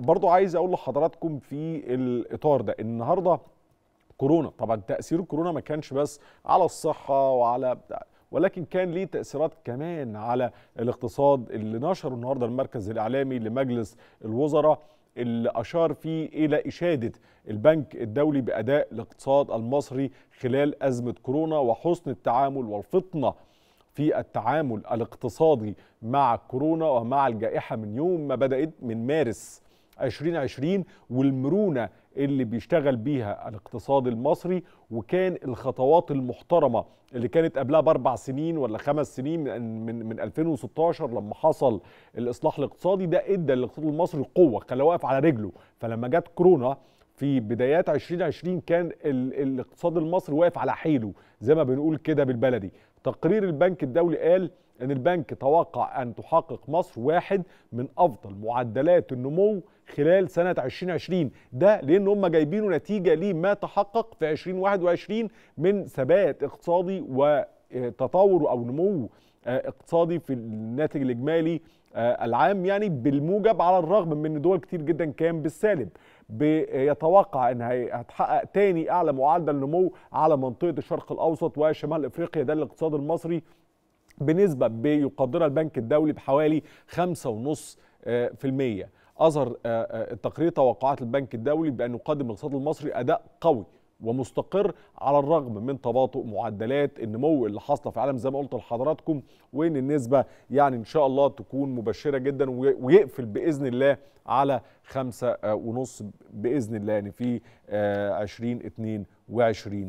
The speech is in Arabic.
برضو عايز اقول لحضراتكم في الاطار ده النهارده كورونا طبعا تاثير الكورونا ما كانش بس على الصحه وعلى ولكن كان ليه تأثيرات كمان على الاقتصاد اللي نشره النهارده المركز الإعلامي لمجلس الوزراء اللي أشار فيه إلى إشادة البنك الدولي بأداء الاقتصاد المصري خلال أزمة كورونا وحسن التعامل والفطنة في التعامل الاقتصادي مع كورونا ومع الجائحة من يوم ما بدأت من مارس 2020 والمرونة اللي بيشتغل بيها الاقتصاد المصري وكان الخطوات المحترمة اللي كانت قبلها بأربع سنين ولا خمس سنين من, من, من 2016 لما حصل الإصلاح الاقتصادي ده ادى للاقتصاد المصري قوة خلاه واقف على رجله فلما جت كورونا في بدايات 2020 كان الاقتصاد المصري واقف على حيله زي ما بنقول كده بالبلدي تقرير البنك الدولي قال ان البنك توقع ان تحقق مصر واحد من افضل معدلات النمو خلال سنه 2020 ده لان هم جايبينه نتيجه لما تحقق في 2021 من ثبات اقتصادي وتطور آه، او نمو آه، اقتصادي في الناتج الاجمالي آه، العام يعني بالموجب على الرغم من ان دول كتير جدا كان بالسالب بيتوقع ان هتحقق تاني اعلى معدل نمو على منطقه الشرق الاوسط وشمال افريقيا ده الاقتصاد المصري بنسبه بيقدرها البنك الدولي بحوالي 5.5% أظهر التقرير آه، آه، توقعات البنك الدولي بأن يقدم الاقتصاد المصري أداء قوي ومستقر على الرغم من تباطؤ معدلات النمو اللي حاصله في العالم زي ما قلت لحضراتكم وان النسبه يعني ان شاء الله تكون مبشره جدا ويقفل باذن الله على خمسة آه، ونص باذن الله يعني في 2022